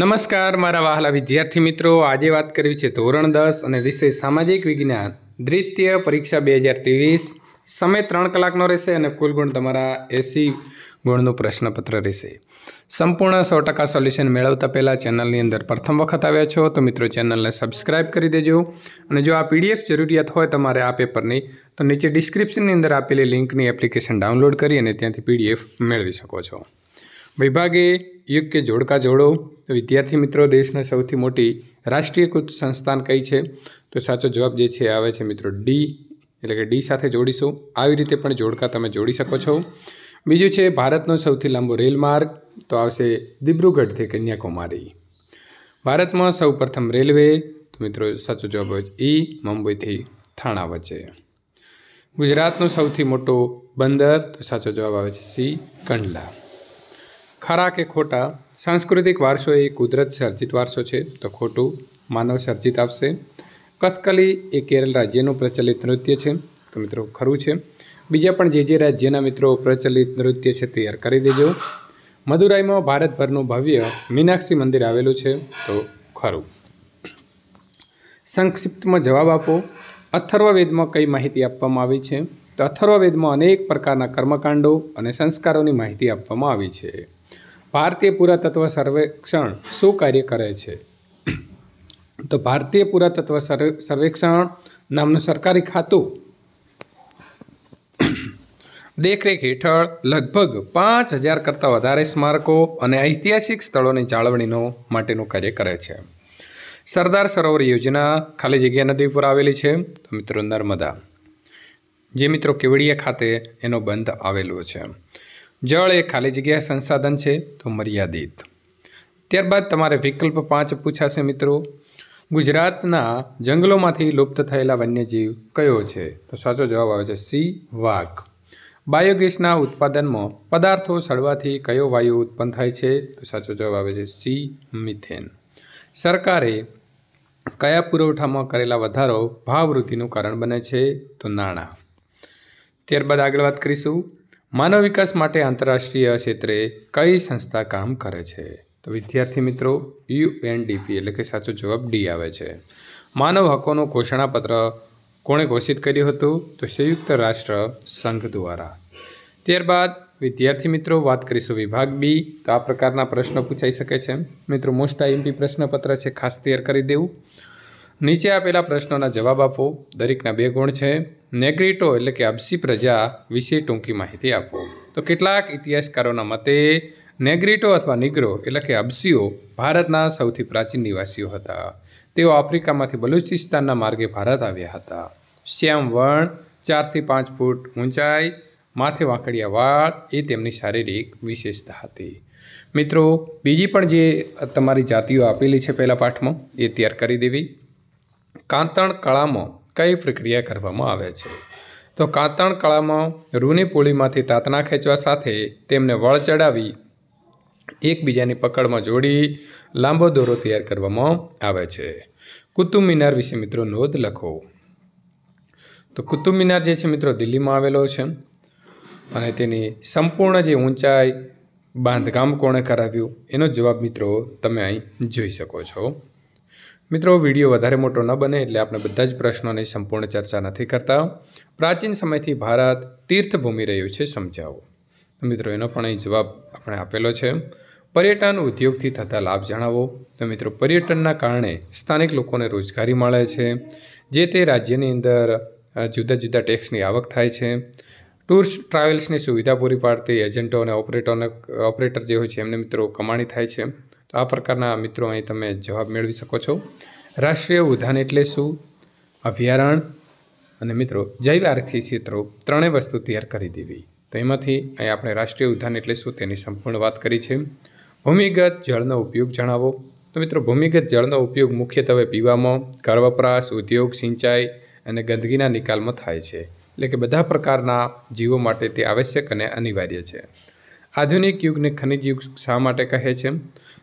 નમસ્કાર મારા વહાલા વિદ્યાર્થી મિત્રો આજે વાત કરવી છે ધોરણ દસ અને વિષય સામાજિક વિજ્ઞાન દ્વિતીય પરીક્ષા બે હજાર ત્રેવીસ સમય ત્રણ કલાકનો રહેશે અને કુલ ગુણ તમારા એસી ગુણનું પ્રશ્નપત્ર રહેશે સંપૂર્ણ સો ટકા સોલ્યુશન મેળવતા પહેલાં ચેનલની અંદર પ્રથમ વખત આવ્યા છો તો મિત્રો ચેનલને સબસ્ક્રાઇબ કરી દેજો અને જો આ પીડીએફ જરૂરિયાત હોય તમારે આ પેપરની તો નીચે ડિસ્ક્રિપ્શનની અંદર આપેલી લિંકની એપ્લિકેશન ડાઉનલોડ કરી અને ત્યાંથી પીડીએફ મેળવી શકો છો વિભાગે યુગ કે જોડકા જોડો તો વિદ્યાર્થી મિત્રો દેશના સૌથી મોટી રાષ્ટ્રીયકૃત સંસ્થાન કઈ છે તો સાચો જવાબ જે છે આવે છે મિત્રો ડી એટલે કે ડી સાથે જોડીશું આવી રીતે પણ જોડકા તમે જોડી શકો છો બીજું છે ભારતનો સૌથી લાંબો રેલ માર્ગ તો આવશે દિબ્રુગઢથી કન્યાકુમારી ભારતમાં સૌ પ્રથમ રેલવે તો મિત્રો સાચો જવાબ હોય ઈ e, મુંબઈથી થાણા વચ્ચે ગુજરાતનો સૌથી મોટો બંદર તો સાચો જવાબ આવે છે સી કંડલા ખરા કે ખોટા સાંસ્કૃતિક વારસો એ કુદરત સર્જિત વારસો છે તો ખોટું માનવ સર્જિત આવશે કથકલી એ કેરળ રાજ્યનું પ્રચલિત નૃત્ય છે તો મિત્રો ખરું છે બીજા પણ જે જે રાજ્યના મિત્રો પ્રચલિત નૃત્ય છે તૈયાર કરી દેજો મદુરાઈમાં ભારતભરનું ભવ્ય મીનાક્ષી મંદિર આવેલું છે તો ખરું સંક્ષિપ્તમાં જવાબ આપો અથર્વવેદમાં કઈ માહિતી આપવામાં આવી છે તો અથર્વવેદમાં અનેક પ્રકારના કર્મકાંડો અને સંસ્કારોની માહિતી આપવામાં આવી છે ભારતીય પુરાતત્વ સર્વેક્ષણ શું કાર્ય કરે છે તો ભારતીય પુરાતત્વ સર્વેક્ષણ નામનું સરકારી ખાતું દેખરેખ હેઠળ લગભગ પાંચ હજાર કરતાં વધારે સ્મારકો અને ઐતિહાસિક સ્થળોની જાળવણીનો માટેનું કાર્ય કરે છે સરદાર સરોવર યોજના ખાલી જગ્યા નદી પર આવેલી છે તો મિત્રો નર્મદા જે મિત્રો કેવડિયા ખાતે એનો બંધ આવેલો છે જળ એ ખાલી જગ્યા સંસાધન છે તો મર્યાદિત ત્યારબાદ તમારે વિકલ્પ પાંચ પૂછાશે મિત્રો ગુજરાતના જંગલોમાંથી લુપ્ત થયેલા વન્યજીવ કયો છે તો સાચો જવાબ આવે છે સી વાઘ બાયોગેસના ઉત્પાદનમાં પદાર્થો સડવાથી કયો વાયુ ઉત્પન્ન થાય છે તો સાચો જવાબ આવે છે સી મિથેન સરકારે કયા પુરવઠામાં કરેલા વધારો ભાવવૃદ્ધિનું કારણ બને છે તો નાણાં ત્યારબાદ આગળ વાત કરીશું માનવ વિકાસ માટે આંતરરાષ્ટ્રીય ક્ષેત્રે કઈ સંસ્થા કામ કરે છે તો વિદ્યાર્થી મિત્રો યુએનડીપી એટલે કે સાચો જવાબ ડી આવે છે માનવ હકોનું ઘોષણાપત્ર કોણે ઘોષિત કર્યું હતું તો સંયુક્ત રાષ્ટ્ર સંઘ દ્વારા ત્યારબાદ વિદ્યાર્થી મિત્રો વાત કરીશું વિભાગ બી તો આ પ્રકારના પ્રશ્નો પૂછાઈ શકે છે મિત્રો મોસ્ટ આઈએમપી પ્રશ્નપત્ર છે ખાસ તૈયાર કરી દેવું નીચે આપેલા પ્રશ્નોના જવાબ આપો દરેકના બે ગુણ છે નેગ્રીટો એટલે કે અબસી પ્રજા વિશે ટૂંકી માહિતી આપો તો કેટલાક ઇતિહાસકારોના મતે નેગ્રીટો અથવા નિગ્રો એટલે કે અબસીઓ ભારતના સૌથી પ્રાચીન નિવાસીઓ હતા તેઓ આફ્રિકામાંથી બલુચિસ્તાનના માર્ગે ભારત આવ્યા હતા શ્યામ વર્ણ ચારથી પાંચ ફૂટ ઊંચાઈ માથે વાંકડિયા વાળ એ તેમની શારીરિક વિશેષતા હતી મિત્રો બીજી પણ જે તમારી જાતિઓ આપેલી છે પહેલા પાઠમાં એ તૈયાર કરી દેવી કાંતણ કળામાં કઈ પ્રક્રિયા કરવામાં આવે છે તો કાંતણ કળામાં રૂની પોળીમાંથી તાતણા ખેંચવા સાથે તેમને વળ ચડાવી એકબીજાની પકડમાં જોડી લાંબો દોરો તૈયાર કરવામાં આવે છે કુતુબ મિનાર વિશે મિત્રો નોંધ લખો તો કુતુબ મિનાર જે છે મિત્રો દિલ્હીમાં આવેલો છે અને તેની સંપૂર્ણ જે ઊંચાઈ બાંધકામ કોણે કરાવ્યું એનો જવાબ મિત્રો તમે અહીં જોઈ શકો છો મિત્રો વિડીયો વધારે મોટો ન બને એટલે આપણે બધા જ પ્રશ્નોની સંપૂર્ણ ચર્ચા નથી કરતા પ્રાચીન સમયથી ભારત તીર્થભૂમિ રહ્યું છે સમજાવો તો મિત્રો એનો પણ અહીં જવાબ આપણે આપેલો છે પર્યટન ઉદ્યોગથી થતા લાભ જણાવો તો મિત્રો પર્યટનના કારણે સ્થાનિક લોકોને રોજગારી મળે છે જે તે રાજ્યની અંદર જુદા જુદા ટેક્સની આવક થાય છે ટૂર્સ ટ્રાવેલ્સની સુવિધા પૂરી પાડતી એજન્ટો અને ઓપરેટરને ઓપરેટર જે હોય છે એમને મિત્રો કમાણી થાય છે તો આ પ્રકારના મિત્રો અહીં તમે જવાબ મેળવી શકો છો રાષ્ટ્રીય ઉદ્યાન એટલે શું અભયારણ્ય અને મિત્રો જૈવ આરક્ષી ક્ષેત્રો ત્રણેય વસ્તુ તૈયાર કરી દેવી તો એમાંથી અહીં આપણે રાષ્ટ્રીય ઉદ્યાન એટલે શું તેની સંપૂર્ણ વાત કરી છે ભૂમિગત જળનો ઉપયોગ જણાવો તો મિત્રો ભૂમિગત જળનો ઉપયોગ મુખ્યત્વે પીવામાં ઘર વપરાશ ઉદ્યોગ સિંચાઈ અને ગંદકીના નિકાલમાં થાય છે એટલે કે બધા પ્રકારના જીવો માટે તે આવશ્યક અને અનિવાર્ય છે આધુનિક યુગને ખનિજ યુગ શા માટે કહે છે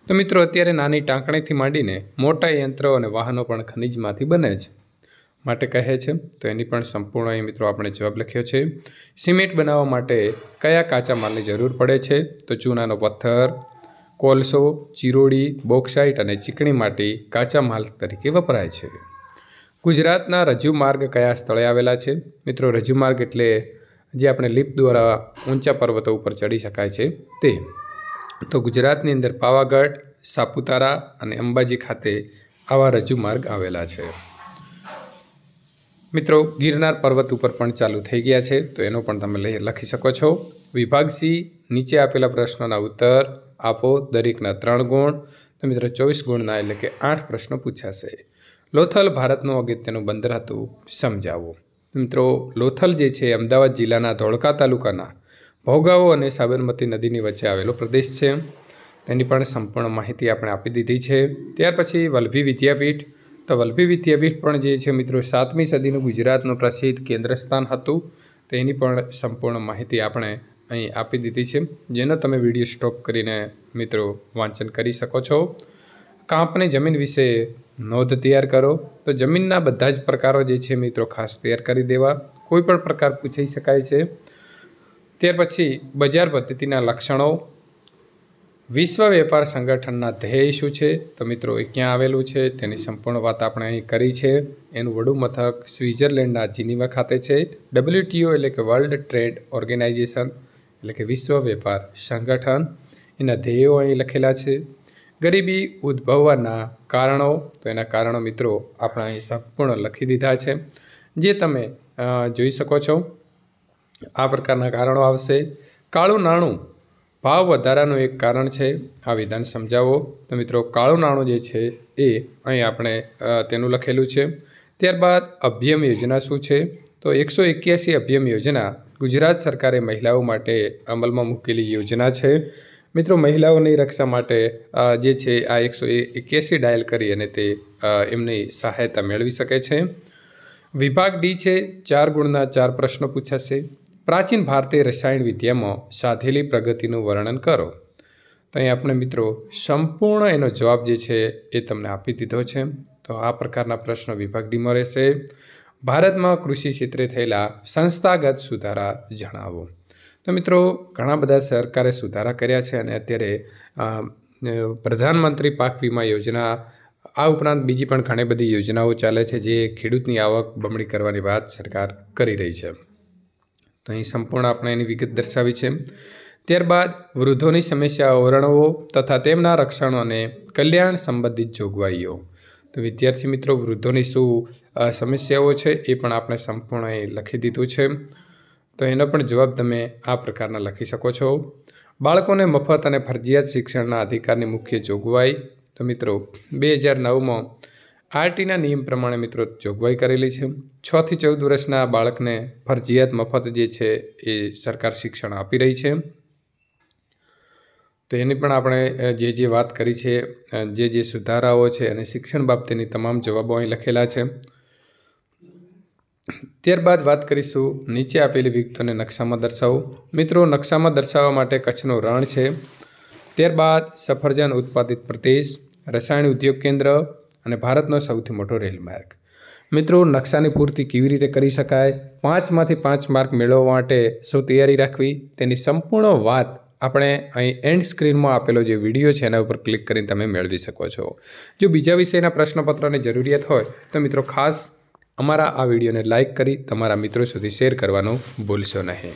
તો મિત્રો અત્યારે નાની ટાંકણીથી માંડીને મોટા યંત્રો અને વાહનો પણ ખનિજમાંથી બને છે માટે કહે છે તો એની પણ સંપૂર્ણ મિત્રો આપણે જવાબ લખ્યો છે સિમેન્ટ બનાવવા માટે કયા કાચા માલની જરૂર પડે છે તો ચૂનાનો પથ્થર કોલસો ચીરોડી બોક્સાઇટ અને ચીકણી માટી કાચા માલ તરીકે વપરાય છે ગુજરાતના રજૂ માર્ગ કયા સ્થળે આવેલા છે મિત્રો રજૂ માર્ગ એટલે જે આપણે લીપ દ્વારા ઊંચા પર્વતો ઉપર ચડી શકાય છે તે તો ગુજરાતની અંદર પાવાગઢ સાપુતારા અને અંબાજી ખાતે આવા રજૂ માર્ગ આવેલા છે મિત્રો ગિરનાર પર્વત ઉપર પણ ચાલુ થઈ ગયા છે તો એનો પણ તમે લખી શકો છો વિભાગ નીચે આપેલા પ્રશ્નોના ઉત્તર આપો દરેકના ત્રણ ગુણ તો મિત્રો ચોવીસ ગુણના એટલે કે આઠ પ્રશ્નો પૂછાશે લોથલ ભારતનું અગત્યનું બંદર હતું સમજાવો મિત્રો લોથલ જે છે અમદાવાદ જિલ્લાના ધોળકા તાલુકાના ભોગાવો અને સાબરમતી નદીની વચ્ચે આવેલો પ્રદેશ છે તેની પણ સંપૂર્ણ માહિતી આપણે આપી દીધી છે ત્યાર પછી વલ્લભી વિદ્યાપીઠ તો વલ્લભી વિદ્યાપીઠ પણ જે છે મિત્રો સાતમી સદીનું ગુજરાતનું પ્રસિદ્ધ કેન્દ્રસ્થાન હતું તેની પણ સંપૂર્ણ માહિતી આપણે અહીં આપી દીધી છે જેનો તમે વિડીયો સ્ટોપ કરીને મિત્રો વાંચન કરી શકો છો કાંપની જમીન વિશે નોંધ તૈયાર કરો તો જમીનના બધા જ પ્રકારો જે છે મિત્રો ખાસ તૈયાર કરી દેવા કોઈ પણ પ્રકાર પૂછી શકાય છે ત્યાર પછી બજાર પદ્ધતિના લક્ષણો વિશ્વ વેપાર સંગઠનના ધ્યેય શું છે તો મિત્રો એ ક્યાં આવેલું છે તેની સંપૂર્ણ વાત આપણે અહીં કરી છે એનું વડું મથક સ્વિટ્ઝરલેન્ડના જીનીવા ખાતે છે ડબલ્યુટીઓ એટલે કે વર્લ્ડ ટ્રેડ ઓર્ગેનાઇઝેશન એટલે કે વિશ્વ વેપાર સંગઠન એના ધ્યેયો અહીં લખેલા છે ગરીબી ઉદ્ભવવાના કારણો તો એના કારણો મિત્રો આપણે અહીં સંપૂર્ણ લખી દીધા છે જે તમે જોઈ શકો છો આ પ્રકારના કારણો આવશે કાળું નાણું ભાવ વધારાનું એક કારણ છે આ વિધાન સમજાવો તો મિત્રો કાળું નાણું જે છે એ અહીં આપણે તેનું લખેલું છે ત્યારબાદ અભ્યમ યોજના શું છે તો એકસો એક્યાસી અભ્યમ યોજના ગુજરાત સરકારે મહિલાઓ માટે અમલમાં મૂકેલી યોજના છે મિત્રો મહિલાઓની રક્ષા માટે જે છે આ એકસો એક્યાસી ડાયલ કરી અને તે એમની સહાયતા મેળવી શકે છે વિભાગ ડી છે ચાર ગુણના ચાર પ્રશ્નો પૂછાશે પ્રાચીન ભારતીય રસાયણ વિદ્યામાં સાધેલી પ્રગતિનું વર્ણન કરો તો અહીં આપણે મિત્રો સંપૂર્ણ એનો જવાબ જે છે એ તમને આપી દીધો છે તો આ પ્રકારના પ્રશ્નો વિભાગ ડીમાં રહેશે ભારતમાં કૃષિ ક્ષેત્રે થયેલા સંસ્થાગત સુધારા જણાવો તો મિત્રો ઘણા બધા સરકારે સુધારા કર્યા છે અને અત્યારે પ્રધાનમંત્રી પાક વીમા યોજના આ ઉપરાંત બીજી પણ ઘણી બધી યોજનાઓ ચાલે છે જે ખેડૂતની આવક બમણી કરવાની વાત સરકાર કરી રહી છે તો અહીં સંપૂર્ણ આપણે એની વિગત દર્શાવી છે ત્યારબાદ વૃદ્ધોની સમસ્યા ઓરણવો તથા તેમના રક્ષણ અને કલ્યાણ સંબંધિત જોગવાઈઓ તો વિદ્યાર્થી મિત્રો વૃદ્ધોની શું સમસ્યાઓ છે એ પણ આપણે સંપૂર્ણ લખી દીધું છે તો એનો પણ જવાબ તમે આ પ્રકારના લખી શકો છો બાળકોને મફત અને ફરજિયાત શિક્ષણના અધિકારની મુખ્ય જોગવાઈ તો મિત્રો બે હજાર નવમાં આરટીના નિયમ પ્રમાણે મિત્રો જોગવાઈ કરેલી છે છથી ચૌદ વર્ષના બાળકને ફરજિયાત મફત જે છે એ સરકાર શિક્ષણ આપી રહી છે તો એની પણ આપણે જે જે વાત કરી છે જે જે સુધારાઓ છે અને શિક્ષણ બાબતેની તમામ જવાબો અહીં લખેલા છે ત્યારબાદ વાત કરીશું નીચે આપેલી વિગતોને નકશામાં દર્શાવો મિત્રો નકશામાં દર્શાવવા માટે કચ્છનો રણ છે ત્યારબાદ સફરજન ઉત્પાદિત પ્રદેશ રસાયણ ઉદ્યોગ કેન્દ્ર અને ભારતનો સૌથી મોટો રેલ માર્ગ મિત્રો નકશાની પૂર્તિ કેવી રીતે કરી શકાય પાંચમાંથી પાંચ માર્ક મેળવવા માટે શું તૈયારી રાખવી તેની સંપૂર્ણ વાત આપણે અહીં એન્ડ સ્ક્રીનમાં આપેલો જે વિડીયો છે એના ઉપર ક્લિક કરીને તમે મેળવી શકો છો જો બીજા વિષયના પ્રશ્નપત્રની જરૂરિયાત હોય તો મિત્રો ખાસ અમારા આ વિડીયોને લાઇક કરી તમારા મિત્રો સુધી શેર કરવાનું ભૂલશો નહીં